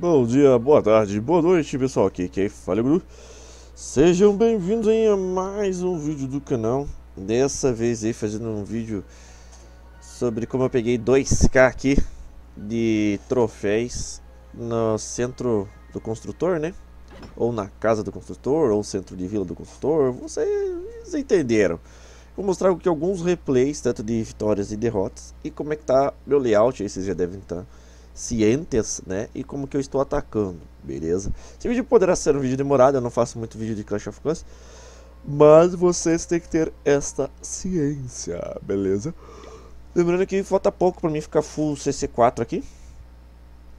Bom dia, boa tarde, boa noite pessoal, aqui quem fala é Guru. Sejam bem-vindos a mais um vídeo do canal. Dessa vez aí fazendo um vídeo sobre como eu peguei 2k aqui de troféus no centro do construtor, né? Ou na casa do construtor, ou centro de vila do construtor, vocês entenderam. Vou mostrar aqui alguns replays, tanto de vitórias e derrotas, e como é que tá meu layout, aí vocês já devem estar... Tá cientes, né? E como que eu estou atacando, beleza? Esse vídeo poderá ser um vídeo demorado, eu não faço muito vídeo de Clash of Clans, mas vocês têm que ter esta ciência, beleza? Lembrando que falta pouco para mim ficar full CC4 aqui.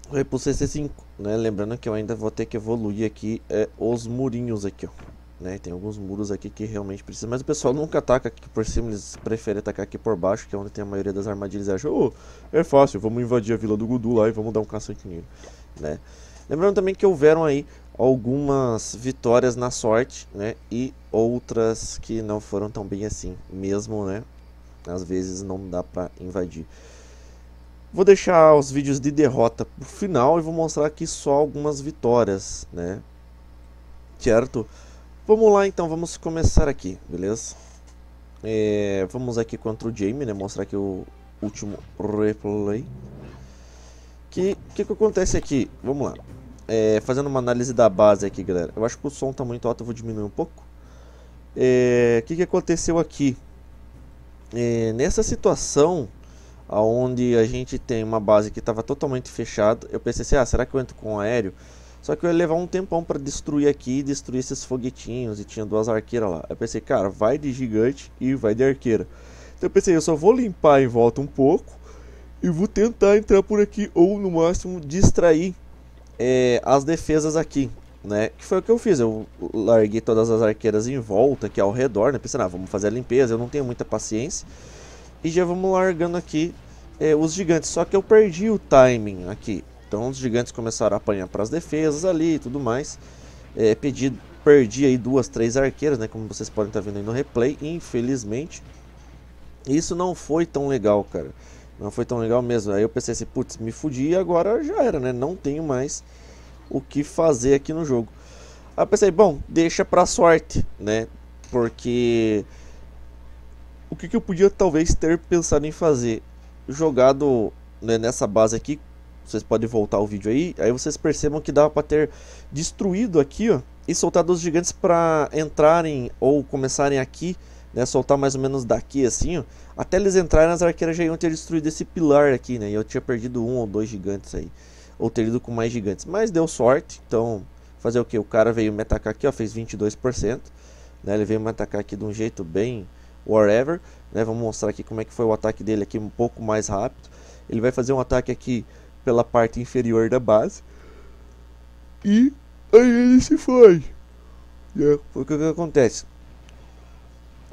Vai pro CC5, né? Lembrando que eu ainda vou ter que evoluir aqui é, os murinhos aqui, ó. Né? Tem alguns muros aqui que realmente precisa. Mas o pessoal nunca ataca aqui por cima, eles preferem atacar aqui por baixo, que é onde tem a maioria das armadilhas. Eles acham, oh, é fácil, vamos invadir a vila do Gudu lá e vamos dar um caçante nele. Né? Lembrando também que houveram aí algumas vitórias na sorte, né? E outras que não foram tão bem assim, mesmo, né? Às vezes não dá pra invadir. Vou deixar os vídeos de derrota pro final e vou mostrar aqui só algumas vitórias, né? Certo? Vamos lá então, vamos começar aqui, beleza? É, vamos aqui contra o Jamie, né? Mostrar aqui o último replay. Que que, que acontece aqui? Vamos lá. É, fazendo uma análise da base aqui, galera. Eu acho que o som está muito alto, eu vou diminuir um pouco. O é, que, que aconteceu aqui? É, nessa situação, onde a gente tem uma base que estava totalmente fechada, eu pensei assim, ah, será que eu entro com o aéreo? Só que eu ia levar um tempão para destruir aqui destruir esses foguetinhos. E tinha duas arqueiras lá. Eu pensei, cara, vai de gigante e vai de arqueira. Então eu pensei, eu só vou limpar em volta um pouco. E vou tentar entrar por aqui ou no máximo distrair é, as defesas aqui. Né? Que foi o que eu fiz. Eu larguei todas as arqueiras em volta, aqui ao redor. Né? Pensei, ah, vamos fazer a limpeza. Eu não tenho muita paciência. E já vamos largando aqui é, os gigantes. Só que eu perdi o timing aqui. Então os gigantes começaram a apanhar para as defesas ali e tudo mais. É, pedi, perdi aí duas, três arqueiras, né? Como vocês podem estar tá vendo aí no replay, infelizmente. Isso não foi tão legal, cara. Não foi tão legal mesmo. Aí eu pensei assim, putz, me fudi e agora já era, né? Não tenho mais o que fazer aqui no jogo. Aí eu pensei, bom, deixa pra sorte, né? Porque o que, que eu podia talvez ter pensado em fazer? Jogado né, nessa base aqui vocês podem voltar o vídeo aí. Aí vocês percebam que dava para ter destruído aqui, ó. E soltado os gigantes para entrarem ou começarem aqui, né? Soltar mais ou menos daqui, assim, ó. Até eles entrarem, as arqueiras já iam ter destruído esse pilar aqui, né? E eu tinha perdido um ou dois gigantes aí. Ou ter ido com mais gigantes. Mas deu sorte, então... Fazer o que? O cara veio me atacar aqui, ó. Fez 22%. Né? Ele veio me atacar aqui de um jeito bem whatever, né? Vamos mostrar aqui como é que foi o ataque dele aqui um pouco mais rápido. Ele vai fazer um ataque aqui pela parte inferior da base. E aí ele se foi. É, o que, que acontece?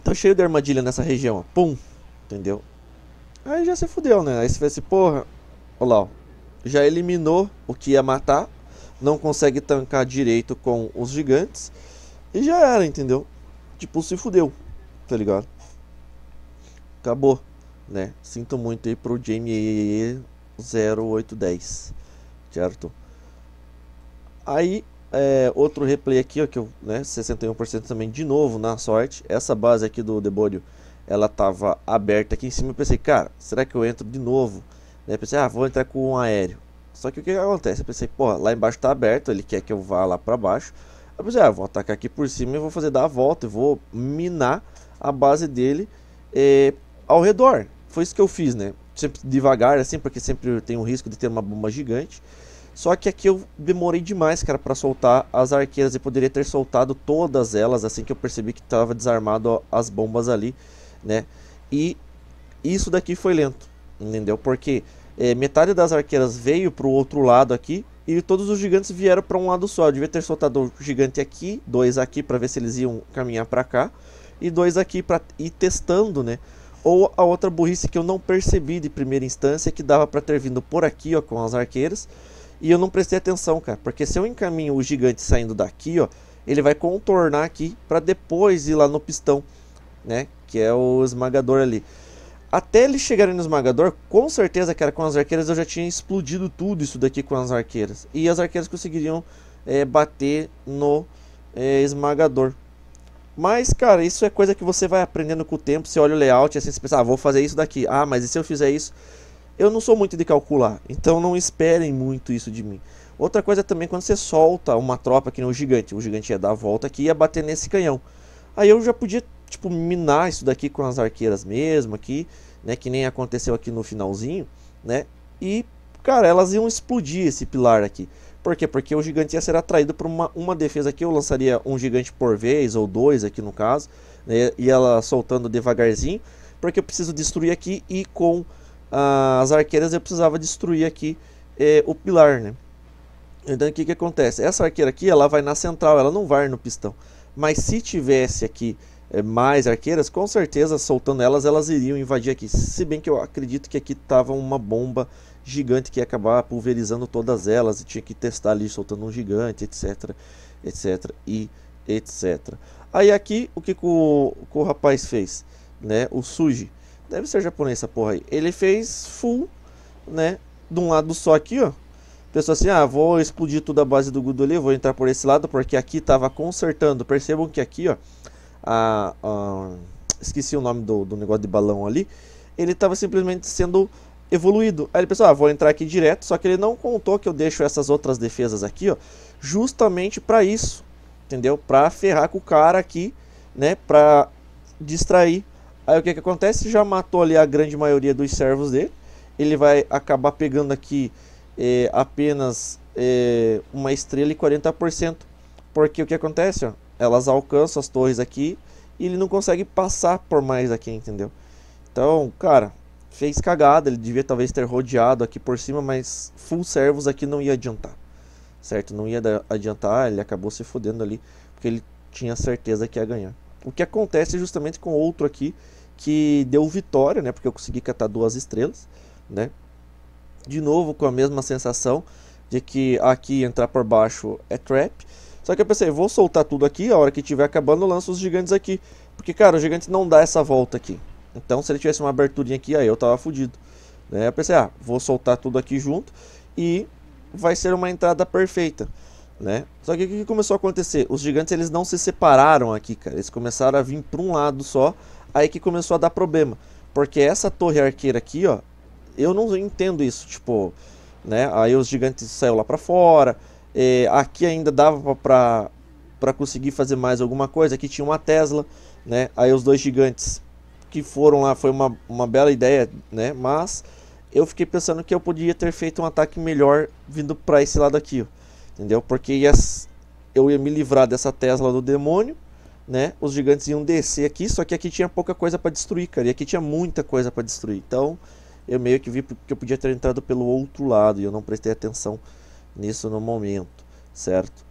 Tá cheio de armadilha nessa região, ó. Pum! Entendeu? Aí já se fudeu, né? Aí você vai assim, porra. Olha lá, ó. Já eliminou o que ia matar. Não consegue tancar direito com os gigantes. E já era, entendeu? Tipo, se fudeu. Tá ligado? Acabou. Né? Sinto muito aí pro Jamie 0810, certo? Aí, é, outro replay aqui, ó, que eu, né, 61% também, de novo, na sorte. Essa base aqui do Debório, ela tava aberta aqui em cima. Eu pensei, cara, será que eu entro de novo? Né, pensei, ah, vou entrar com um aéreo. Só que o que, que acontece? Eu pensei, pô, lá embaixo tá aberto, ele quer que eu vá lá para baixo. Eu pensei, ah, vou atacar aqui por cima e vou fazer dar a volta e vou minar a base dele é, ao redor. Foi isso que eu fiz, né? sempre devagar, assim, porque sempre tem o risco de ter uma bomba gigante. Só que aqui eu demorei demais, cara, para soltar as arqueiras. e poderia ter soltado todas elas assim que eu percebi que estava desarmado as bombas ali, né? E isso daqui foi lento, entendeu? Porque é, metade das arqueiras veio para o outro lado aqui e todos os gigantes vieram para um lado só. Eu devia ter soltado um gigante aqui, dois aqui para ver se eles iam caminhar para cá e dois aqui para ir testando, né? Ou a outra burrice que eu não percebi de primeira instância, que dava para ter vindo por aqui, ó, com as arqueiras. E eu não prestei atenção, cara. Porque se eu encaminho o gigante saindo daqui, ó, ele vai contornar aqui para depois ir lá no pistão, né? Que é o esmagador ali. Até eles chegarem no esmagador, com certeza, cara, com as arqueiras eu já tinha explodido tudo isso daqui com as arqueiras. E as arqueiras conseguiriam é, bater no é, esmagador. Mas, cara, isso é coisa que você vai aprendendo com o tempo. Você olha o layout e assim, você pensa, ah, vou fazer isso daqui. Ah, mas e se eu fizer isso? Eu não sou muito de calcular, então não esperem muito isso de mim. Outra coisa também, quando você solta uma tropa que não o gigante, o gigante ia dar a volta aqui e ia bater nesse canhão. Aí eu já podia, tipo, minar isso daqui com as arqueiras mesmo aqui, né, que nem aconteceu aqui no finalzinho, né? E, cara, elas iam explodir esse pilar aqui. Por quê? Porque o gigante ia ser atraído por uma, uma defesa aqui. Eu lançaria um gigante por vez, ou dois aqui no caso. Né? E ela soltando devagarzinho. Porque eu preciso destruir aqui. E com ah, as arqueiras eu precisava destruir aqui eh, o pilar, né? Então o que, que acontece? Essa arqueira aqui ela vai na central, ela não vai no pistão. Mas se tivesse aqui eh, mais arqueiras, com certeza soltando elas, elas iriam invadir aqui. Se bem que eu acredito que aqui estava uma bomba gigante que ia acabar pulverizando todas elas e tinha que testar ali soltando um gigante, etc, etc e etc. Aí aqui o que, que, o, que o rapaz fez, né? O Suji, deve ser japonês essa porra aí. Ele fez full, né? De um lado só aqui, ó. Pessoal assim, ah, vou explodir tudo a base do Gudoli, vou entrar por esse lado porque aqui tava consertando. Percebam que aqui, ó, a, a esqueci o nome do, do negócio de balão ali. Ele tava simplesmente sendo evoluído. Aí ele pensou, ah, vou entrar aqui direto, só que ele não contou que eu deixo essas outras defesas aqui, ó, justamente para isso, entendeu? Para ferrar com o cara aqui, né, para distrair. Aí o que que acontece? Já matou ali a grande maioria dos servos dele. Ele vai acabar pegando aqui é, apenas é, uma estrela e 40%. Porque o que acontece? Ó, elas alcançam as torres aqui e ele não consegue passar por mais aqui, entendeu? Então, cara, fez cagada, ele devia talvez ter rodeado aqui por cima, mas full servos aqui não ia adiantar. Certo? Não ia adiantar, ele acabou se fodendo ali, porque ele tinha certeza que ia ganhar. O que acontece justamente com outro aqui que deu vitória, né? Porque eu consegui catar duas estrelas, né? De novo com a mesma sensação de que aqui entrar por baixo é trap. Só que eu pensei, vou soltar tudo aqui, a hora que estiver acabando eu lanço os gigantes aqui. Porque, cara, o gigante não dá essa volta aqui, então, se ele tivesse uma aberturinha aqui, aí eu tava fudido. Né? Eu pensei, ah, vou soltar tudo aqui junto e vai ser uma entrada perfeita. Né? Só que o que começou a acontecer? Os gigantes eles não se separaram aqui, cara. Eles começaram a vir para um lado só. Aí que começou a dar problema. Porque essa torre arqueira aqui, ó, eu não entendo isso. Tipo, né? Aí os gigantes saíram lá para fora. É, aqui ainda dava para para conseguir fazer mais alguma coisa. Aqui tinha uma Tesla, né? Aí os dois gigantes que foram lá foi uma, uma bela ideia, né? Mas eu fiquei pensando que eu podia ter feito um ataque melhor vindo para esse lado aqui, ó, entendeu? Porque ia, eu ia me livrar dessa Tesla do demônio, né? Os gigantes iam descer aqui, só que aqui tinha pouca coisa para destruir, cara. E aqui tinha muita coisa para destruir. Então, eu meio que vi que eu podia ter entrado pelo outro lado e eu não prestei atenção nisso no momento, certo?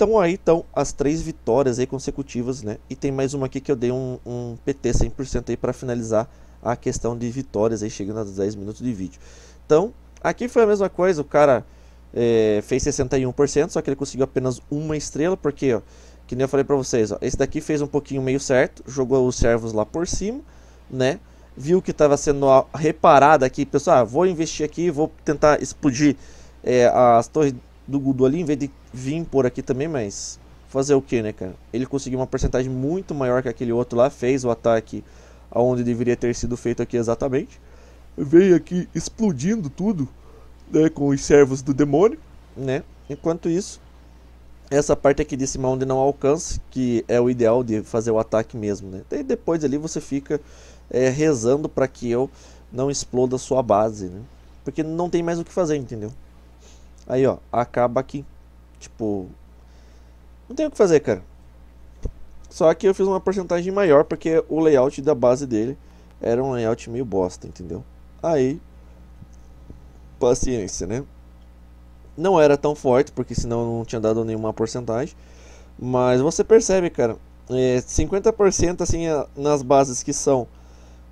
Então aí estão as três vitórias aí consecutivas, né? E tem mais uma aqui que eu dei um, um PT 100% aí para finalizar a questão de vitórias aí, chegando aos 10 minutos de vídeo. Então, aqui foi a mesma coisa, o cara é, fez 61%, só que ele conseguiu apenas uma estrela, porque, ó, que nem eu falei para vocês, ó, esse daqui fez um pouquinho meio certo, jogou os servos lá por cima, né? Viu que estava sendo reparado aqui, pessoal, ah, vou investir aqui, vou tentar explodir é, as torres do Gudu ali, em vez de vir por aqui também, mas fazer o que, né, cara? Ele conseguiu uma porcentagem muito maior que aquele outro lá, fez o ataque aonde deveria ter sido feito aqui exatamente. Veio aqui explodindo tudo, né, com os servos do demônio, né? Enquanto isso, essa parte aqui de cima onde não alcança, que é o ideal de fazer o ataque mesmo, né? Daí depois ali você fica é, rezando para que eu não exploda a sua base, né? Porque não tem mais o que fazer, entendeu? Aí, ó, acaba aqui. Tipo, não tem o que fazer, cara. Só que eu fiz uma porcentagem maior porque o layout da base dele era um layout meio bosta, entendeu? Aí, paciência, né? Não era tão forte, porque senão não tinha dado nenhuma porcentagem. Mas você percebe, cara, é 50% assim nas bases que são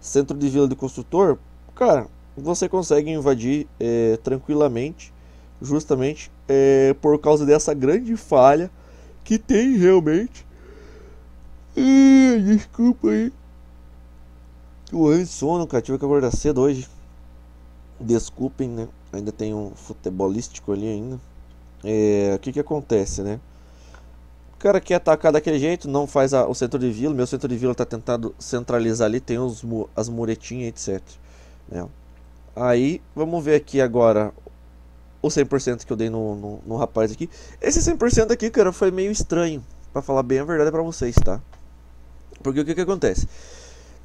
centro de vila de construtor, cara, você consegue invadir é, tranquilamente justamente é, por causa dessa grande falha que tem realmente. desculpa aí. O de sono, cara, tive que acordar cedo hoje. Desculpem, né? Ainda tem um futebolístico ali ainda. É, o que que acontece, né? O cara quer atacar daquele jeito, não faz a, o centro de vila. Meu centro de vila tá tentado centralizar ali, tem os, as muretinhas, etc. Né? Aí, vamos ver aqui agora o 100% que eu dei no, no, no rapaz aqui. Esse 100% aqui, cara, foi meio estranho. Pra falar bem a verdade pra vocês, tá? Porque o que que acontece?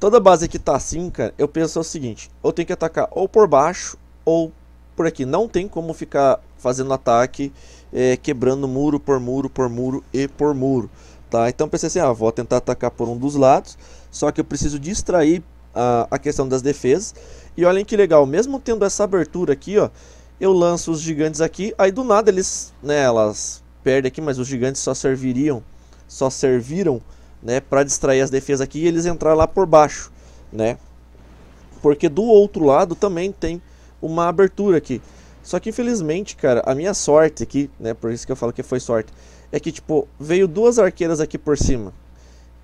Toda base que tá assim, cara, eu penso o seguinte. Eu tenho que atacar ou por baixo ou por aqui. Não tem como ficar fazendo ataque, é, quebrando muro por muro, por muro e por muro. Tá? Então pensei assim, ah, vou tentar atacar por um dos lados. Só que eu preciso distrair a, a questão das defesas. E olhem que legal, mesmo tendo essa abertura aqui, ó, eu lanço os gigantes aqui, aí do nada eles, né, elas perdem aqui, mas os gigantes só serviriam, só serviram, né, para distrair as defesas aqui e eles entrar lá por baixo, né? Porque do outro lado também tem uma abertura aqui. Só que infelizmente, cara, a minha sorte aqui, né, por isso que eu falo que foi sorte, é que tipo, veio duas arqueiras aqui por cima.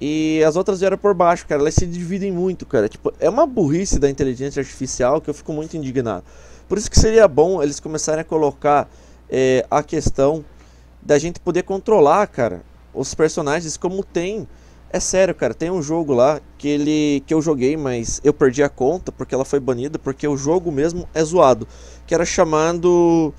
E as outras vieram por baixo, cara. Elas se dividem muito, cara. Tipo, é uma burrice da inteligência artificial que eu fico muito indignado. Por isso que seria bom eles começarem a colocar é, a questão da gente poder controlar, cara, os personagens como tem. É sério, cara, tem um jogo lá que ele que eu joguei, mas eu perdi a conta porque ela foi banida, porque o jogo mesmo é zoado, que era chamado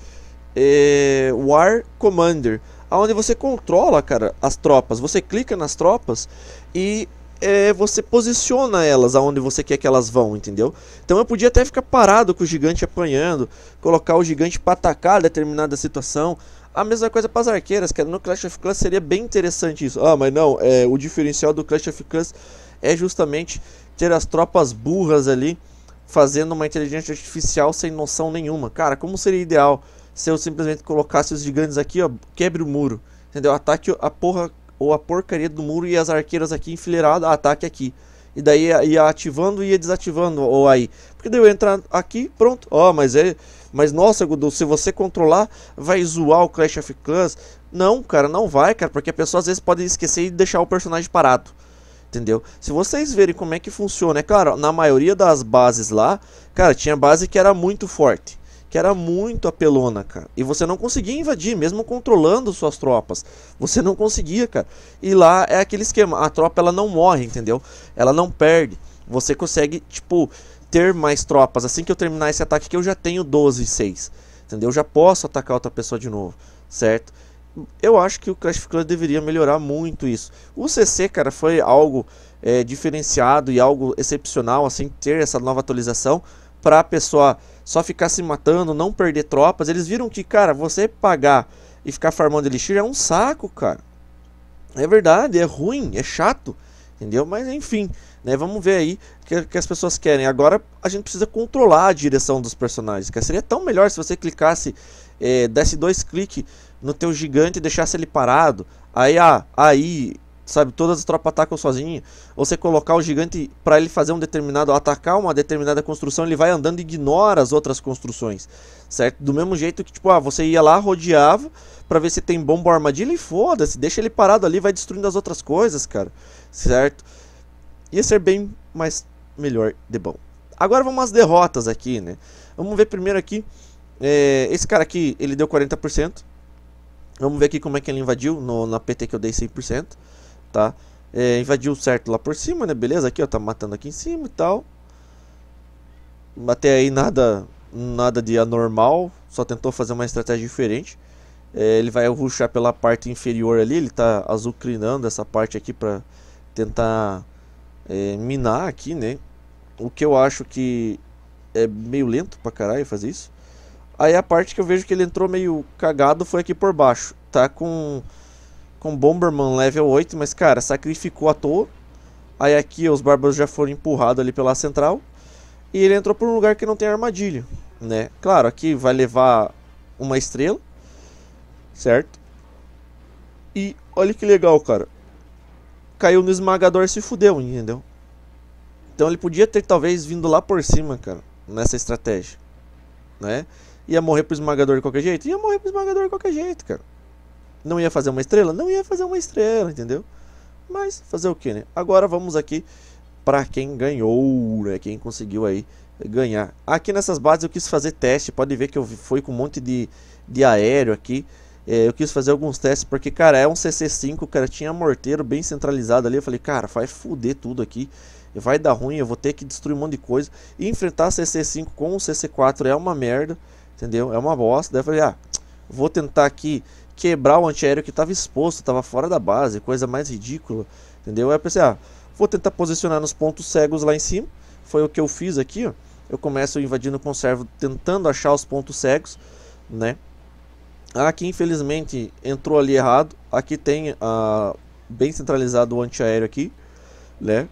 é, War Commander, aonde você controla, cara, as tropas. Você clica nas tropas e é, você posiciona elas aonde você quer que elas vão, entendeu? Então eu podia até ficar parado com o gigante apanhando, colocar o gigante para atacar determinada situação. A mesma coisa para as arqueiras, que No Clash of Clans seria bem interessante isso. Ah, mas não, é, o diferencial do Clash of Clans é justamente ter as tropas burras ali fazendo uma inteligência artificial sem noção nenhuma. Cara, como seria ideal se eu simplesmente colocasse os gigantes aqui, ó, quebre o muro, entendeu? Ataque a porra ou a porcaria do muro e as arqueiras aqui enfileiradas, ataque aqui. E daí ia ativando e ia desativando ou aí. Porque daí eu entrar aqui, pronto. Ó, oh, mas é. Mas nossa, Gudu, se você controlar, vai zoar o Clash of Clans. Não, cara, não vai, cara, porque a pessoa às vezes pode esquecer e deixar o personagem parado. Entendeu? Se vocês verem como é que funciona, é claro, na maioria das bases lá, cara, tinha base que era muito forte que era muito apelona, cara. E você não conseguia invadir, mesmo controlando suas tropas. Você não conseguia, cara. E lá é aquele esquema, a tropa ela não morre, entendeu? Ela não perde. Você consegue, tipo, ter mais tropas. Assim que eu terminar esse ataque que eu já tenho 12 e 6. Entendeu? Eu já posso atacar outra pessoa de novo, certo? Eu acho que o Clash of Clans deveria melhorar muito isso. O CC, cara, foi algo é, diferenciado e algo excepcional, assim, ter essa nova atualização para a pessoa só ficar se matando, não perder tropas. Eles viram que, cara, você pagar e ficar farmando elixir é um saco, cara. É verdade, é ruim, é chato, entendeu? Mas enfim, né? Vamos ver aí o que, que, as pessoas querem. Agora a gente precisa controlar a direção dos personagens, que Seria tão melhor se você clicasse, é, desse dois cliques no teu gigante e deixasse ele parado. Aí, ah, aí sabe? Todas as tropas atacam sozinho. Ou você colocar o gigante para ele fazer um determinado, atacar uma determinada construção, ele vai andando e ignora as outras construções, certo? Do mesmo jeito que, tipo, ah, você ia lá, rodeava para ver se tem bomba ou armadilha e foda-se, deixa ele parado ali, vai destruindo as outras coisas, cara, certo? Ia ser bem mais melhor de bom. Agora vamos às derrotas aqui, né? Vamos ver primeiro aqui. É, esse cara aqui, ele deu 40%. Vamos ver aqui como é que ele invadiu no, na PT que eu dei 100% tá? É, invadiu certo lá por cima, né? Beleza, aqui ó, tá matando aqui em cima e tal. Até aí nada, nada de anormal, só tentou fazer uma estratégia diferente. É, ele vai ruxar pela parte inferior ali, ele tá azucrinando essa parte aqui para tentar é, minar aqui, né? O que eu acho que é meio lento pra caralho fazer isso. Aí a parte que eu vejo que ele entrou meio cagado foi aqui por baixo. Tá com com Bomberman level 8, mas cara, sacrificou à toa. Aí aqui os bárbaros já foram empurrados ali pela central. E ele entrou por um lugar que não tem armadilha, né? Claro, aqui vai levar uma estrela, certo? E olha que legal, cara. Caiu no esmagador e se fudeu, entendeu? Então ele podia ter talvez vindo lá por cima, cara, nessa estratégia, né? Ia morrer pro esmagador de qualquer jeito? Ia morrer pro esmagador de qualquer jeito, cara. Não ia fazer uma estrela? Não ia fazer uma estrela, entendeu? Mas fazer o que, né? Agora vamos aqui para quem ganhou, né? Quem conseguiu aí ganhar. Aqui nessas bases eu quis fazer teste. Pode ver que eu fui com um monte de, de aéreo aqui. É, eu quis fazer alguns testes porque, cara, é um CC5, cara, tinha morteiro bem centralizado ali. Eu falei, cara, vai foder tudo aqui. Vai dar ruim, eu vou ter que destruir um monte de coisa. E enfrentar CC5 com o CC4 é uma merda, entendeu? É uma bosta. Daí eu falei, ah, vou tentar aqui quebrar o antiaéreo que estava exposto, estava fora da base, coisa mais ridícula, entendeu? Aí eu pensei, ah, vou tentar posicionar nos pontos cegos lá em cima, foi o que eu fiz aqui, ó. Eu começo invadindo o conservo, tentando achar os pontos cegos, né? Aqui, infelizmente, entrou ali errado. Aqui tem a ah, bem centralizado o antiaéreo aqui, né?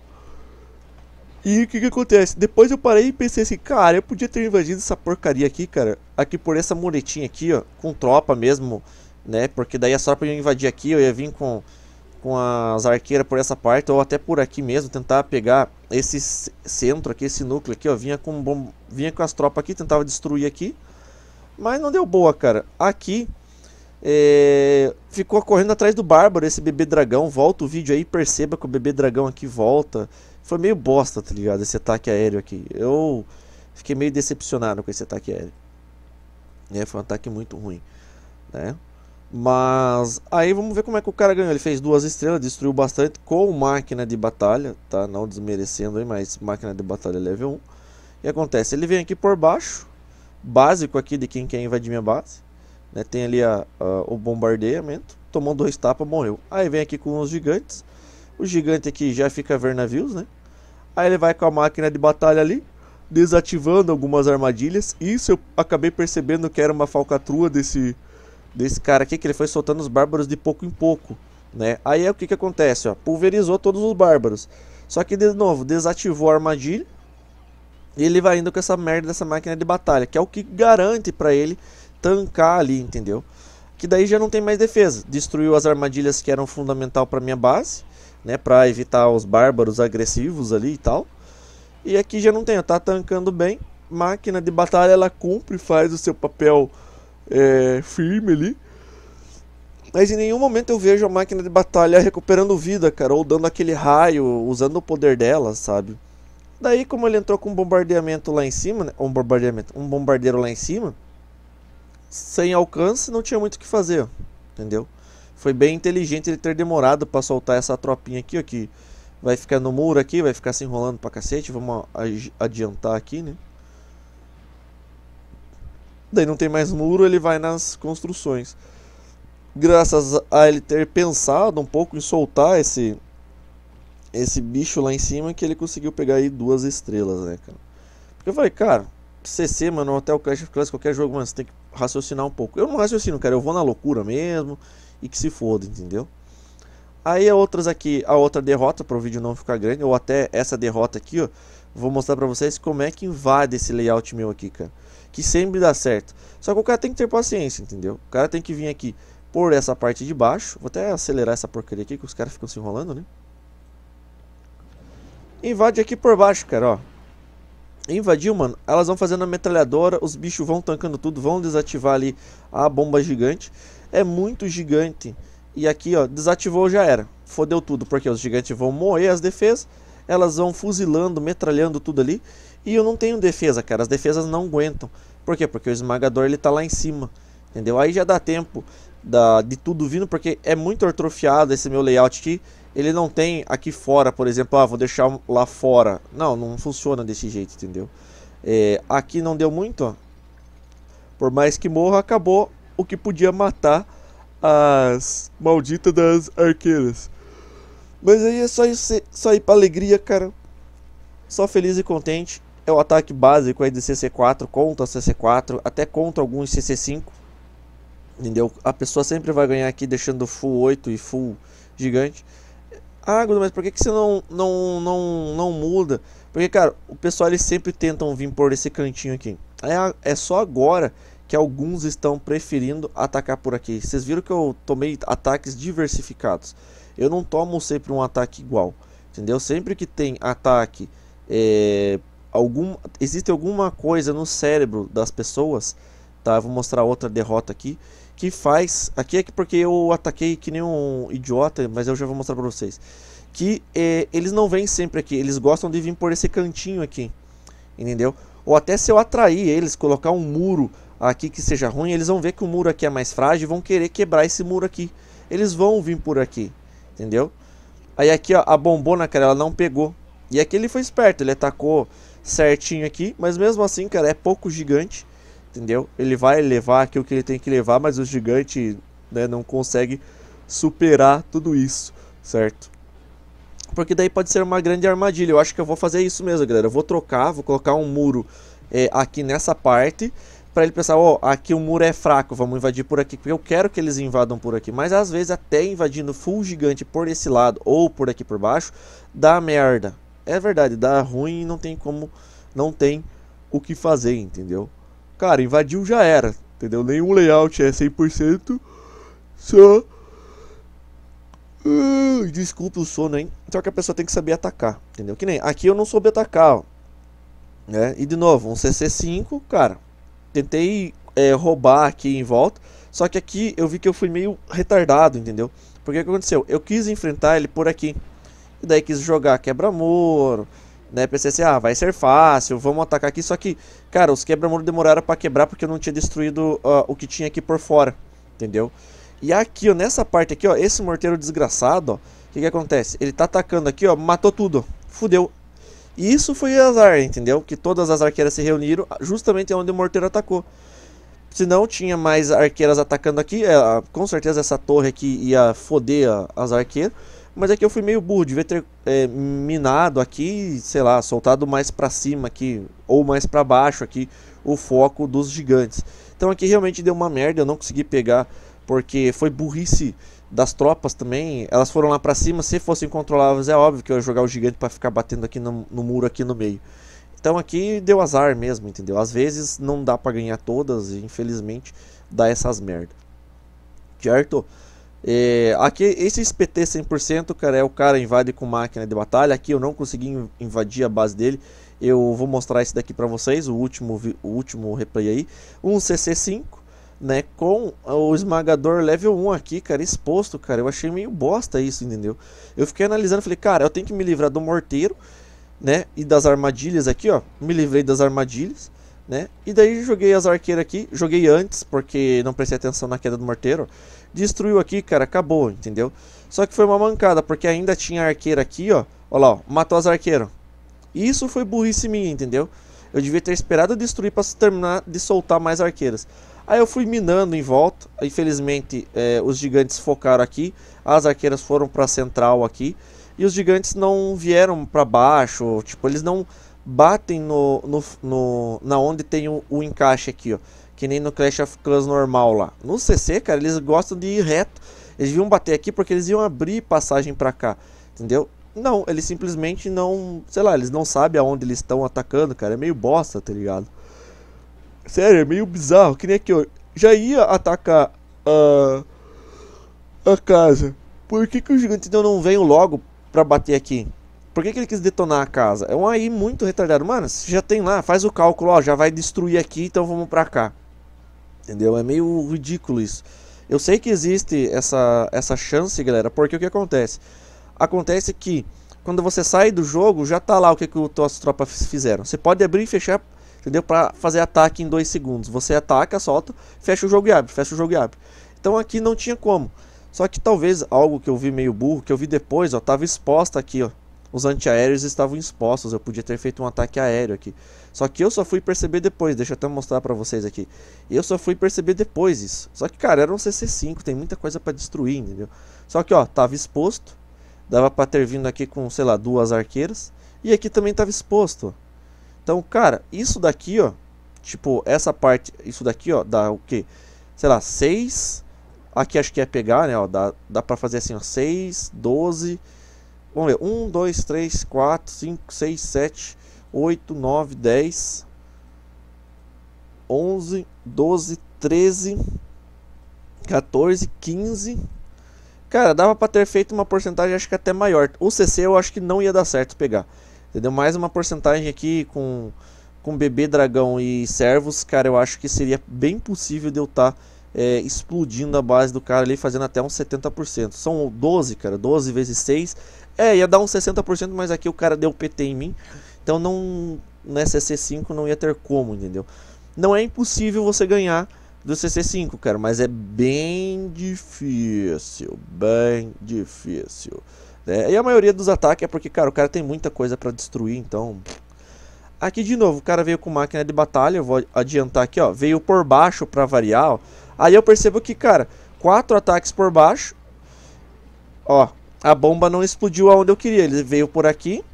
E o que que acontece? Depois eu parei e pensei assim, cara, eu podia ter invadido essa porcaria aqui, cara. Aqui por essa muretinha aqui, ó, com tropa mesmo, né? Porque daí a Sora ia invadir aqui, eu ia vir com, com as arqueiras por essa parte, ou até por aqui mesmo, tentar pegar esse centro aqui, esse núcleo aqui, ó. Vinha com, bom, vinha com as tropas aqui, tentava destruir aqui, mas não deu boa, cara. Aqui, é, ficou correndo atrás do Bárbaro, esse bebê dragão. Volta o vídeo aí, perceba que o bebê dragão aqui volta. Foi meio bosta, tá ligado? Esse ataque aéreo aqui. Eu fiquei meio decepcionado com esse ataque aéreo. É, foi um ataque muito ruim, né? Mas aí vamos ver como é que o cara ganhou. Ele fez duas estrelas, destruiu bastante com máquina de batalha, tá? Não desmerecendo aí, mas máquina de batalha level 1. O que acontece? Ele vem aqui por baixo, básico aqui de quem quer invadir minha base. Né? Tem ali a, a, o bombardeamento, tomou dois tapas, morreu. Aí vem aqui com os gigantes. O gigante aqui já fica ver navios, né? Aí ele vai com a máquina de batalha ali, desativando algumas armadilhas. Isso eu acabei percebendo que era uma falcatrua desse desse cara aqui, que ele foi soltando os bárbaros de pouco em pouco, né? Aí é o que que acontece, ó, pulverizou todos os bárbaros. Só que de novo, desativou a armadilha e ele vai indo com essa merda dessa máquina de batalha, que é o que garante para ele tancar ali, entendeu? Que daí já não tem mais defesa. Destruiu as armadilhas que eram fundamental para minha base, né, para evitar os bárbaros agressivos ali e tal. E aqui já não tem, ó, tá tancando bem. Máquina de batalha ela cumpre, faz o seu papel é, firme ali. Mas em nenhum momento eu vejo a máquina de batalha recuperando vida, cara, ou dando aquele raio, usando o poder dela, sabe? Daí, como ele entrou com um bombardeamento lá em cima, né? um bombardeamento, um bombardeiro lá em cima, sem alcance, não tinha muito o que fazer, entendeu? Foi bem inteligente ele ter demorado para soltar essa tropinha aqui, ó, que vai ficar no muro aqui, vai ficar se enrolando pra cacete, vamos adiantar aqui, né? Daí não tem mais muro, ele vai nas construções. Graças a ele ter pensado um pouco em soltar esse esse bicho lá em cima que ele conseguiu pegar aí duas estrelas, né, cara? Porque eu falei, cara, CC, mano, até o Clash of Clans, qualquer jogo, mano, você tem que raciocinar um pouco. Eu não raciocino, cara, eu vou na loucura mesmo e que se foda, entendeu? Aí a outras aqui, a outra derrota, para o vídeo não ficar grande, ou até essa derrota aqui, ó, vou mostrar para vocês como é que invade esse layout meu aqui, cara que sempre dá certo. Só que o cara tem que ter paciência, entendeu? O cara tem que vir aqui por essa parte de baixo. Vou até acelerar essa porcaria aqui que os caras ficam se enrolando, né? Invade aqui por baixo, cara, ó. Invadiu, mano. Elas vão fazendo a metralhadora, os bichos vão tancando tudo, vão desativar ali a bomba gigante. É muito gigante. E aqui, ó, desativou já era. Fodeu tudo, porque os gigantes vão moer as defesas elas vão fuzilando, metralhando tudo ali. E eu não tenho defesa, cara. As defesas não aguentam. Por quê? Porque o esmagador ele tá lá em cima. Entendeu? Aí já dá tempo da, de tudo vindo, porque é muito atrofiado esse meu layout aqui. Ele não tem aqui fora, por exemplo, ah, vou deixar lá fora. Não, não funciona desse jeito, entendeu? É, aqui não deu muito, ó. Por mais que morra, acabou o que podia matar as malditas das arqueiras. Mas aí é só ir, só ir pra alegria, cara. Só feliz e contente. É o ataque básico aí de CC4 contra CC4, até contra alguns CC5. Entendeu? A pessoa sempre vai ganhar aqui deixando full 8 e full gigante. Ah, mas por que, que você não, não, não, não muda? Porque, cara, o pessoal eles sempre tentam vir por esse cantinho aqui. É, é só agora que alguns estão preferindo atacar por aqui. Vocês viram que eu tomei ataques diversificados eu não tomo sempre um ataque igual, entendeu? Sempre que tem ataque, é, algum, existe alguma coisa no cérebro das pessoas, tá? Vou mostrar outra derrota aqui, que faz, aqui é porque eu ataquei que nem um idiota, mas eu já vou mostrar pra vocês, que é, eles não vêm sempre aqui, eles gostam de vir por esse cantinho aqui, entendeu? Ou até se eu atrair eles, colocar um muro aqui que seja ruim, eles vão ver que o muro aqui é mais frágil e vão querer quebrar esse muro aqui. Eles vão vir por aqui, entendeu? Aí aqui, ó, a bombona, cara, ela não pegou. E aqui ele foi esperto, ele atacou certinho aqui, mas mesmo assim, cara, é pouco gigante, entendeu? Ele vai levar aqui o que ele tem que levar, mas o gigante né, não consegue superar tudo isso, certo? Porque daí pode ser uma grande armadilha. Eu acho que eu vou fazer isso mesmo, galera. Eu vou trocar, vou colocar um muro é, aqui nessa parte para ele pensar, ó, oh, aqui o muro é fraco, vamos invadir por aqui, porque eu quero que eles invadam por aqui. Mas às vezes até invadindo full gigante por esse lado ou por aqui por baixo, dá merda. É verdade, dá ruim e não tem como, não tem o que fazer, entendeu? Cara, invadiu já era, entendeu? Nenhum layout é 100%, só... desculpa o sono, hein? Só que a pessoa tem que saber atacar, entendeu? Que nem aqui eu não soube atacar, ó. Né? E de novo, um CC5, cara, tentei é, roubar aqui em volta. Só que aqui eu vi que eu fui meio retardado, entendeu? Porque o que aconteceu? Eu quis enfrentar ele por aqui. E daí quis jogar quebra-muro, né? Pensei assim, ah, vai ser fácil, vamos atacar aqui. Só que, cara, os quebra-muro demoraram para quebrar porque eu não tinha destruído uh, o que tinha aqui por fora, entendeu? E aqui, ó, nessa parte aqui, ó, esse morteiro desgraçado, ó, o que que acontece? Ele tá atacando aqui, ó, matou tudo, fudeu. E isso foi azar, entendeu? Que todas as arqueiras se reuniram justamente onde o morteiro atacou. Se não tinha mais arqueiras atacando aqui, é, com certeza essa torre aqui ia foder as arqueiras. Mas é que eu fui meio burro, devia ter é, minado aqui, sei lá, soltado mais para cima aqui, ou mais para baixo aqui, o foco dos gigantes. Então aqui realmente deu uma merda, eu não consegui pegar, porque foi burrice das tropas também, elas foram lá para cima, se fossem controláveis é óbvio que eu ia jogar o gigante para ficar batendo aqui no, no, muro aqui no meio. Então aqui deu azar mesmo, entendeu? Às vezes não dá para ganhar todas e infelizmente dá essas merda. Certo? É, aqui esse SPT 100%, cara, é o cara invade com máquina de batalha. Aqui eu não consegui invadir a base dele. Eu vou mostrar esse daqui para vocês, o último o último replay aí. Um CC5 né, com o esmagador level 1 aqui, cara, exposto, cara. Eu achei meio bosta isso, entendeu? Eu fiquei analisando, falei, cara, eu tenho que me livrar do morteiro, né, e das armadilhas aqui, ó. Me livrei das armadilhas, né? E daí joguei as arqueiras aqui, joguei antes porque não prestei atenção na queda do morteiro. Destruiu aqui, cara, acabou, entendeu? Só que foi uma mancada, porque ainda tinha arqueira aqui, ó. Ó lá, ó, matou as arqueiras. Isso foi burrice minha, entendeu? Eu devia ter esperado destruir para terminar de soltar mais arqueiras. Aí eu fui minando em volta. Infelizmente, é, os gigantes focaram aqui. As arqueiras foram para central aqui. E os gigantes não vieram para baixo. Tipo, eles não batem no, no, no na onde tem o, o, encaixe aqui, ó. Que nem no Clash of Clans normal lá. No CC, cara, eles gostam de ir reto. Eles iam bater aqui porque eles iam abrir passagem para cá. Entendeu? Não, eles simplesmente não. Sei lá, eles não sabem aonde eles estão atacando, cara. É meio bosta, tá ligado? Sério, é meio bizarro. Que nem aqui, ó. Já ia atacar a. a casa. Por que, que o gigante não veio logo pra bater aqui? Por que, que ele quis detonar a casa? É um aí muito retardado. Mano, você já tem lá, faz o cálculo, ó. Já vai destruir aqui, então vamos pra cá. Entendeu? É meio ridículo isso. Eu sei que existe essa, essa chance, galera, porque o que acontece? Acontece que quando você sai do jogo, já tá lá o que, que as tropas fizeram. Você pode abrir e fechar entendeu? Para fazer ataque em 2 segundos. Você ataca, solta, fecha o jogo e abre, fecha o jogo e abre. Então aqui não tinha como. Só que talvez algo que eu vi meio burro, que eu vi depois, ó, tava exposta aqui, ó. Os antiaéreos estavam expostos, eu podia ter feito um ataque aéreo aqui. Só que eu só fui perceber depois, deixa eu até mostrar pra vocês aqui. Eu só fui perceber depois isso. Só que, cara, era um CC5, tem muita coisa pra destruir, entendeu? Só que, ó, tava exposto. Dava pra ter vindo aqui com, sei lá, duas arqueiras. E aqui também tava exposto, ó. Então, cara, isso daqui, ó, tipo, essa parte, isso daqui, ó, dá o quê? Sei lá, 6, aqui acho que é pegar, né, ó, dá, dá pra fazer assim, ó, 6, 12, vamos ver, 1, 2, 3, 4, 5, 6, 7, 8, 9, 10, 11, 12, 13, 14, 15, Cara, dava pra ter feito uma porcentagem acho que até maior. O CC eu acho que não ia dar certo pegar. Entendeu? Mais uma porcentagem aqui com, com bebê, dragão e servos, cara, eu acho que seria bem possível de eu estar tá, é, explodindo a base do cara ali, fazendo até uns 70%. São 12, cara, 12 vezes 6. É, ia dar uns 60%, mas aqui o cara deu PT em mim. Então não, no né, CC5 não ia ter como, entendeu? Não é impossível você ganhar do CC5, cara, mas é bem difícil, bem difícil. É, e a maioria dos ataques é porque, cara, o cara tem muita coisa para destruir, então... Aqui de novo, o cara veio com máquina de batalha, eu vou adiantar aqui, ó. Veio por baixo pra variar, ó. Aí eu percebo que, cara, quatro ataques por baixo. Ó, a bomba não explodiu aonde eu queria. Ele veio por aqui.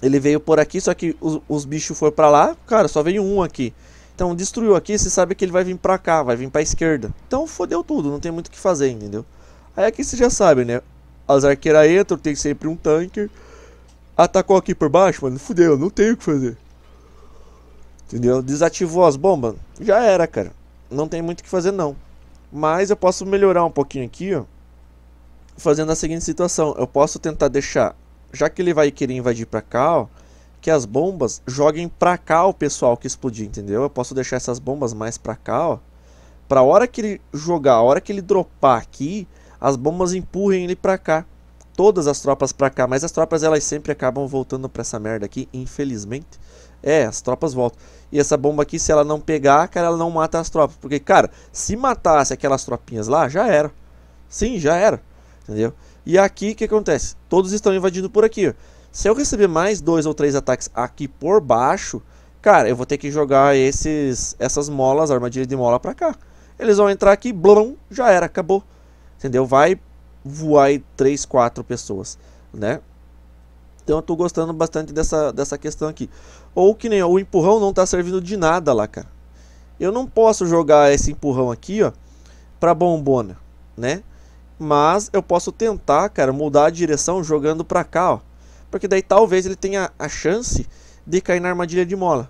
Ele veio por aqui, só que os, os bichos foram pra lá. Cara, só veio um aqui. Então, destruiu aqui, você sabe que ele vai vir pra cá, vai vir pra esquerda. Então, fodeu tudo, não tem muito o que fazer, entendeu? Aí aqui você já sabe, né? As arqueiras entram, tem sempre um tanque. Atacou aqui por baixo, mano. Fudeu, não tem o que fazer. Entendeu? Desativou as bombas. Já era, cara. Não tem muito o que fazer, não. Mas eu posso melhorar um pouquinho aqui, ó. Fazendo a seguinte situação. Eu posso tentar deixar... Já que ele vai querer invadir pra cá, ó. Que as bombas joguem pra cá o pessoal que explodir, entendeu? Eu posso deixar essas bombas mais pra cá, ó. Pra hora que ele jogar, a hora que ele dropar aqui as bombas empurrem ele para cá. Todas as tropas para cá, mas as tropas elas sempre acabam voltando para essa merda aqui, infelizmente. É, as tropas voltam. E essa bomba aqui, se ela não pegar, cara, ela não mata as tropas. Porque, cara, se matasse aquelas tropinhas lá, já era. Sim, já era. Entendeu? E aqui, o que acontece? Todos estão invadindo por aqui, ó. Se eu receber mais dois ou três ataques aqui por baixo, cara, eu vou ter que jogar esses, essas molas, armadilha de mola pra cá. Eles vão entrar aqui, blum, já era, acabou entendeu? Vai voar aí três, quatro pessoas, né? Então eu tô gostando bastante dessa, dessa questão aqui. Ou que nem o empurrão não tá servindo de nada lá, cara. Eu não posso jogar esse empurrão aqui, ó, pra bombona, né? Mas eu posso tentar, cara, mudar a direção jogando pra cá, ó. Porque daí talvez ele tenha a chance de cair na armadilha de mola.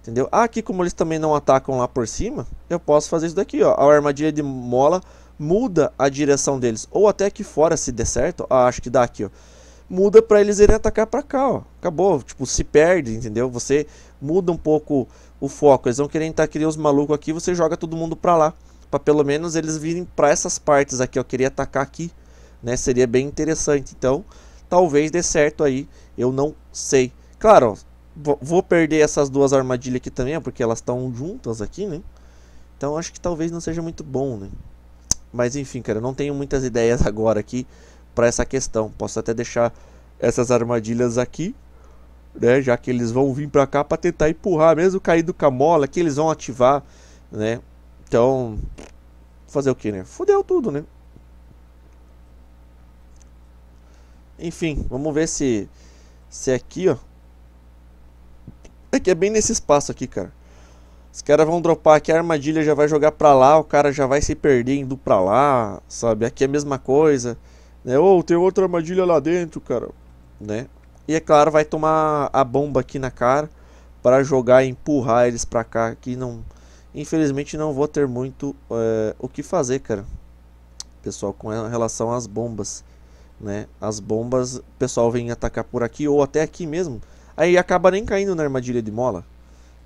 Entendeu? Aqui, como eles também não atacam lá por cima, eu posso fazer isso daqui, ó. A armadilha de mola muda a direção deles. Ou até aqui fora, se der certo. acho que dá aqui, ó. Muda para eles irem atacar para cá, ó. Acabou. Tipo, se perde, entendeu? Você muda um pouco o foco. Eles vão querer entrar aqui os malucos aqui. Você joga todo mundo para lá. para pelo menos eles virem para essas partes aqui, ó. Queria atacar aqui, né? Seria bem interessante. Então, talvez dê certo aí. Eu não sei. Claro, ó, vou perder essas duas armadilhas aqui também, ó, porque elas estão juntas aqui, né? Então acho que talvez não seja muito bom, né? Mas enfim, cara, eu não tenho muitas ideias agora aqui para essa questão. Posso até deixar essas armadilhas aqui, né? Já que eles vão vir para cá para tentar empurrar, mesmo caído com a mola, que eles vão ativar, né? Então, fazer o que, né? Fudeu tudo, né? Enfim, vamos ver se se é aqui, ó. É que é bem nesse espaço aqui, cara. Os caras vão dropar aqui, a armadilha já vai jogar pra lá, o cara já vai se perder indo pra lá, sabe? Aqui é a mesma coisa, né? Ou oh, tem outra armadilha lá dentro, cara, né? E é claro, vai tomar a bomba aqui na cara para jogar e empurrar eles pra cá. Aqui não... Infelizmente não vou ter muito é, o que fazer, cara. Pessoal, com relação às bombas, né? As bombas, o pessoal vem atacar por aqui ou até aqui mesmo. Aí acaba nem caindo na armadilha de mola,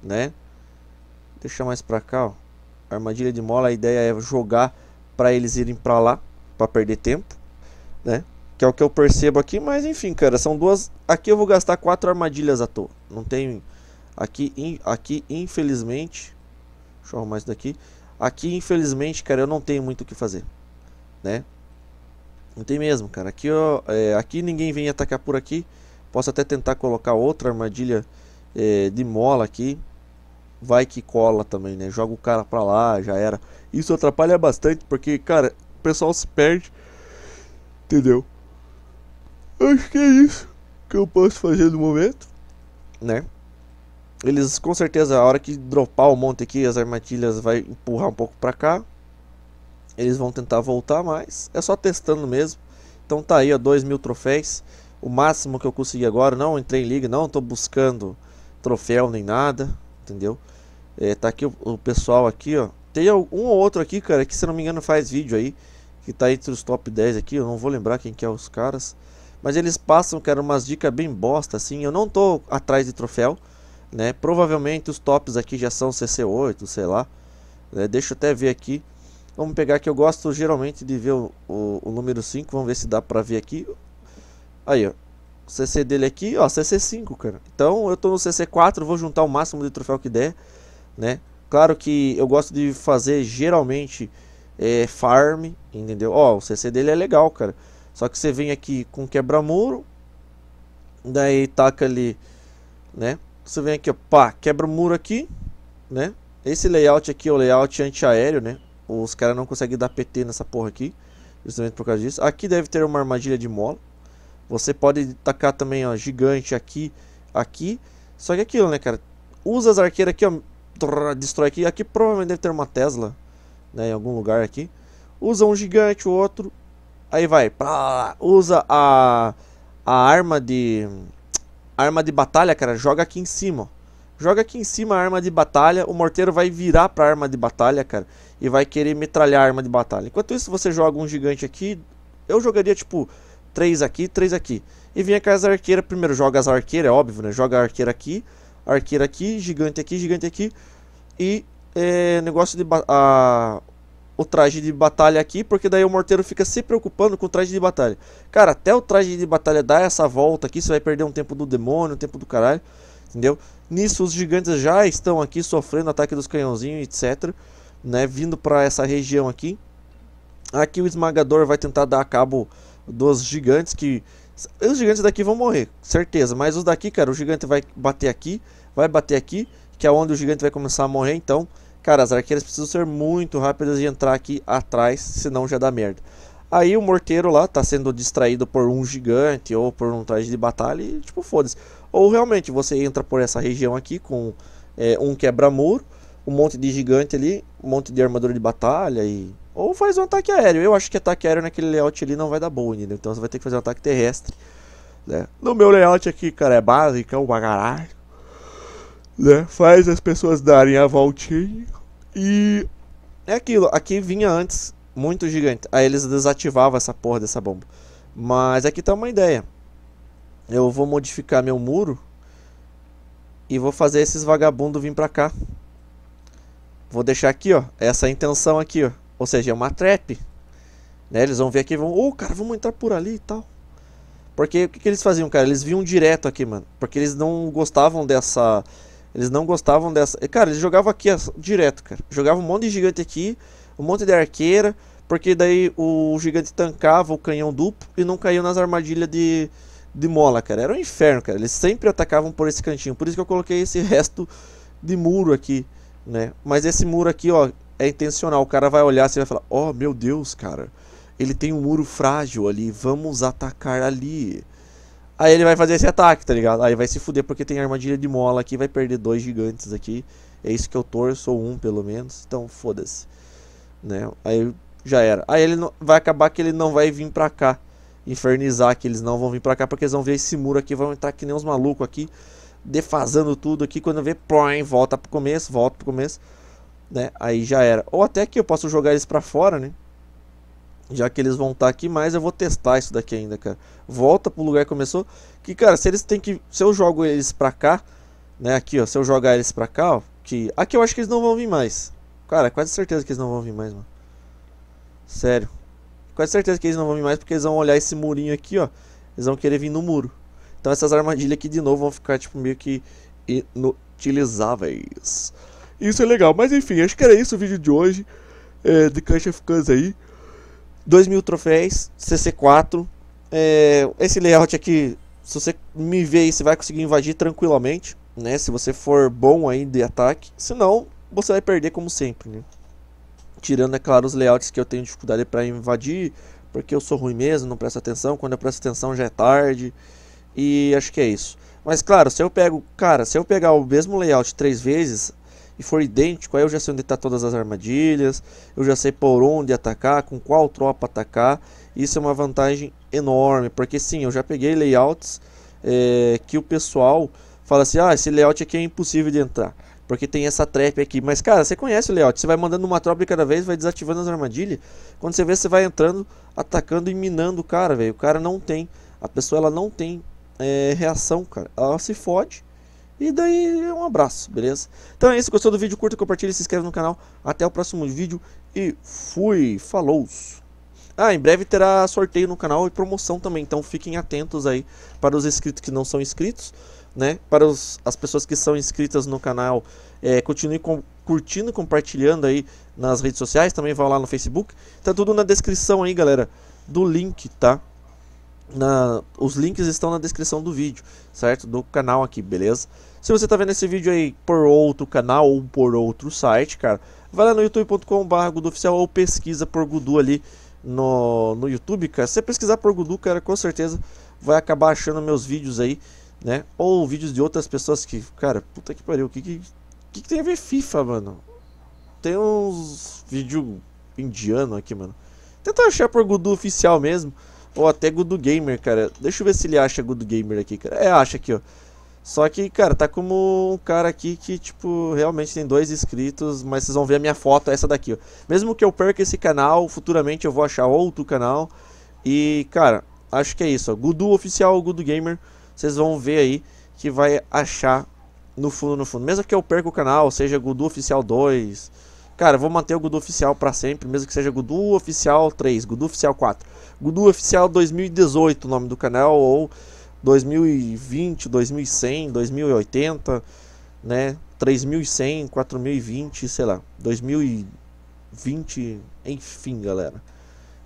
né? deixar mais pra cá, ó. Armadilha de mola, a ideia é jogar para eles irem pra lá, para perder tempo, né? Que é o que eu percebo aqui, mas enfim, cara, são duas... Aqui eu vou gastar quatro armadilhas à toa. Não tem... Aqui, in... aqui infelizmente... Deixa eu arrumar isso daqui. Aqui, infelizmente, cara, eu não tenho muito o que fazer, né? Não tem mesmo, cara. Aqui, ó, é... aqui ninguém vem atacar por aqui. Posso até tentar colocar outra armadilha é... de mola aqui vai que cola também, né? Joga o cara pra lá, já era. Isso atrapalha bastante porque, cara, o pessoal se perde. Entendeu? Acho que é isso que eu posso fazer no momento, né? Eles com certeza a hora que dropar o monte aqui, as armadilhas vai empurrar um pouco pra cá. Eles vão tentar voltar mais, é só testando mesmo. Então tá aí, ó, 2 mil troféus. O máximo que eu consegui agora, não entrei em liga, não tô buscando troféu nem nada entendeu? É, tá aqui o, o, pessoal aqui, ó. Tem um ou outro aqui, cara, que se não me engano faz vídeo aí. Que tá entre os top 10 aqui. Eu não vou lembrar quem que é os caras. Mas eles passam, cara, umas dicas bem bosta, assim. Eu não tô atrás de troféu, né? Provavelmente os tops aqui já são CC8, sei lá. Né? Deixa eu até ver aqui. Vamos pegar que eu gosto geralmente de ver o, o, o número 5. Vamos ver se dá pra ver aqui. Aí, ó. O CC dele aqui, ó, CC5, cara. Então eu tô no CC4, vou juntar o máximo de troféu que der, né? Claro que eu gosto de fazer geralmente é, farm, entendeu? Ó, o CC dele é legal, cara. Só que você vem aqui com quebra-muro, daí taca ali, né? Você vem aqui, ó, pá, quebra muro aqui, né? Esse layout aqui é o layout antiaéreo, né? Os caras não conseguem dar PT nessa porra aqui, justamente por causa disso. Aqui deve ter uma armadilha de mola. Você pode tacar também, ó, gigante aqui, aqui. Só que aquilo, né, cara? Usa as arqueiras aqui, ó. Trrr, destrói aqui. Aqui provavelmente deve ter uma Tesla, né, em algum lugar aqui. Usa um gigante, o outro. Aí vai. Pra, usa a, a arma de... arma de batalha, cara, joga aqui em cima, ó. Joga aqui em cima a arma de batalha, o morteiro vai virar pra arma de batalha, cara, e vai querer metralhar a arma de batalha. Enquanto isso, você joga um gigante aqui, eu jogaria, tipo, 3 aqui, 3 aqui. E vinha com as arqueiras, primeiro joga as arqueiras, é óbvio, né? Joga a arqueira aqui, arqueira aqui, gigante aqui, gigante aqui. E é, negócio de a, o traje de batalha aqui, porque daí o morteiro fica se preocupando com o traje de batalha. Cara, até o traje de batalha dar essa volta aqui, você vai perder um tempo do demônio, um tempo do caralho, entendeu? Nisso os gigantes já estão aqui sofrendo ataque dos canhãozinhos, etc. Né, vindo para essa região aqui. Aqui o esmagador vai tentar dar cabo dos gigantes que. Os gigantes daqui vão morrer, certeza. Mas os daqui, cara, o gigante vai bater aqui, vai bater aqui, que é onde o gigante vai começar a morrer. Então, cara, as arqueiras precisam ser muito rápidas de entrar aqui atrás, senão já dá merda. Aí o morteiro lá tá sendo distraído por um gigante ou por um traje de batalha e tipo, foda-se. Ou realmente você entra por essa região aqui com é, um quebra-muro, um monte de gigante ali, um monte de armadura de batalha e ou faz um ataque aéreo. Eu acho que ataque aéreo naquele layout ali não vai dar boa ainda. Então você vai ter que fazer um ataque terrestre. Né? No meu layout aqui, cara, é básico, é um bagaralho. Né? Faz as pessoas darem a voltinha. E é aquilo. Aqui vinha antes muito gigante. Aí eles desativavam essa porra dessa bomba. Mas aqui tá uma ideia. Eu vou modificar meu muro. E vou fazer esses vagabundos vir pra cá. Vou deixar aqui, ó. Essa é intenção aqui, ó. Ou seja, é uma trap. Né? Eles vão ver aqui e vão, ô oh, cara, vamos entrar por ali e tal. Porque o que, que, eles faziam, cara? Eles vinham direto aqui, mano. Porque eles não gostavam dessa. Eles não gostavam dessa. Cara, eles jogavam aqui direto, cara. Jogavam um monte de gigante aqui, um monte de arqueira. Porque daí o gigante tancava o canhão duplo e não caiu nas armadilhas de, de mola, cara. Era um inferno, cara. Eles sempre atacavam por esse cantinho. Por isso que eu coloquei esse resto de muro aqui, né? Mas esse muro aqui, ó, é intencional. O cara vai olhar, você vai falar: "Oh, meu Deus, cara, ele tem um muro frágil ali, vamos atacar ali". Aí ele vai fazer esse ataque, tá ligado? Aí vai se fuder porque tem armadilha de mola aqui, vai perder dois gigantes aqui. É isso que eu torço, ou um pelo menos. Então, foda-se. Né? Aí já era. Aí ele não... vai acabar que ele não vai vir pra cá. Infernizar que eles não vão vir pra cá porque eles vão ver esse muro aqui, vão entrar que nem uns malucos aqui. Defasando tudo aqui. Quando vê, ploim, volta pro começo, volta pro começo né? Aí já era. Ou até que eu posso jogar eles para fora, né? Já que eles vão estar tá aqui, mas eu vou testar isso daqui ainda, cara. Volta pro lugar que começou. Que, cara, se eles têm que. Se eu jogo eles pra cá, né? Aqui, ó. Se eu jogar eles pra cá, ó. Que... Aqui eu acho que eles não vão vir mais. Cara, quase certeza que eles não vão vir mais, mano. Sério. Quase certeza que eles não vão vir mais, porque eles vão olhar esse murinho aqui, ó. Eles vão querer vir no muro. Então essas armadilhas aqui de novo vão ficar, tipo, meio que inutilizáveis. Isso é legal. Mas enfim, acho que era isso o vídeo de hoje. É, de Clash of Clans aí. 2000 troféus, CC4. É, esse layout aqui, se você me ver aí, você vai conseguir invadir tranquilamente. Né? Se você for bom aí de ataque. Senão, você vai perder como sempre. Né? Tirando, é claro, os layouts que eu tenho dificuldade para invadir. Porque eu sou ruim mesmo, não presto atenção. Quando eu presto atenção já é tarde. E acho que é isso. Mas claro, se eu pego, cara, se eu pegar o mesmo layout três vezes, e for idêntico, aí eu já sei onde está todas as armadilhas, eu já sei por onde atacar, com qual tropa atacar. Isso é uma vantagem enorme, porque sim, eu já peguei layouts é, que o pessoal fala assim: ah, esse layout aqui é impossível de entrar. Porque tem essa trap aqui. Mas, cara, você conhece o layout. Você vai mandando uma tropa cada vez, vai desativando as armadilhas. Quando você vê, você vai entrando, atacando e minando o cara, velho. O cara não tem. A pessoa, ela não tem é, reação, cara. Ela se fode e daí um abraço, beleza? Então é isso, gostou do vídeo, curta, compartilha, se inscreve no canal. Até o próximo vídeo e fui, falou! Ah, em breve terá sorteio no canal e promoção também, então fiquem atentos aí para os inscritos que não são inscritos, né? Para os, as pessoas que são inscritas no canal, é, continue com, curtindo, compartilhando aí nas redes sociais, também vai lá no Facebook. Tá tudo na descrição aí, galera, do link, tá? na, os links estão na descrição do vídeo, certo? Do canal aqui, beleza? Se você está vendo esse vídeo aí por outro canal ou por outro site, cara, vai lá no youtube.com.br ou pesquisa por Gudu ali no, no YouTube, cara. Se você pesquisar por Gudu, cara, com certeza vai acabar achando meus vídeos aí, né? Ou vídeos de outras pessoas que, cara, puta que pariu, o que que, que tem a ver FIFA, mano? Tem uns vídeo indiano aqui, mano. Tenta achar por Gudu oficial mesmo ou até Good Gamer, cara. Deixa eu ver se ele acha Good Gamer aqui, cara. É, acha aqui, ó. Só que, cara, tá como um cara aqui que, tipo, realmente tem dois inscritos, mas vocês vão ver a minha foto, essa daqui, ó. Mesmo que eu perca esse canal, futuramente eu vou achar outro canal. E, cara, acho que é isso, ó. Gudu Oficial, Gudu Gamer, vocês vão ver aí que vai achar no fundo, no fundo. Mesmo que eu perca o canal, seja Gudu Oficial 2, Cara, vou manter o Gudu Oficial para sempre, mesmo que seja Gudu Oficial 3, Gudu Oficial 4, Gudu Oficial 2018, o nome do canal, ou 2020, 2100, 2080, né? 3100, 4020, sei lá, 2020, enfim, galera.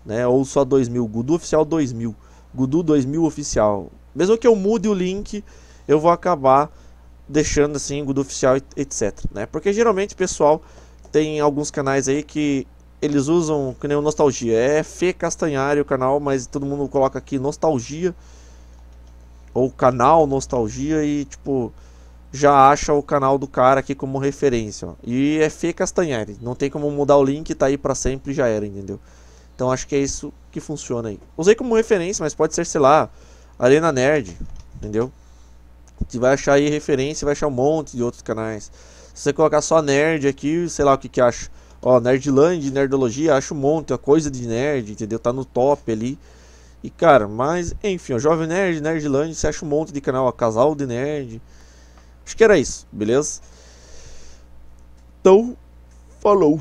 Né? Ou só 2000, Gudu Oficial 2000, Gudu 2000 Oficial. Mesmo que eu mude o link, eu vou acabar deixando assim Gudu Oficial, etc, né? Porque geralmente, pessoal, tem alguns canais aí que eles usam, que nem o Nostalgia. É Fê Castanhari o canal, mas todo mundo coloca aqui Nostalgia. Ou canal Nostalgia e tipo já acha o canal do cara aqui como referência. Ó. E é Fê Castanhari. Não tem como mudar o link, tá aí para sempre já era, entendeu? Então acho que é isso que funciona aí. Usei como referência, mas pode ser, sei lá, Arena Nerd, entendeu? Você vai achar aí referência, vai achar um monte de outros canais você colocar só nerd aqui, sei lá o que que acho. Ó, Nerdland, Nerdologia, acho um monte, a coisa de nerd, entendeu? Tá no top ali. E cara, mas enfim, ó, Jovem Nerd, Nerdland, você acha um monte de canal, ó, Casal de Nerd. Acho que era isso, beleza? Então, falou.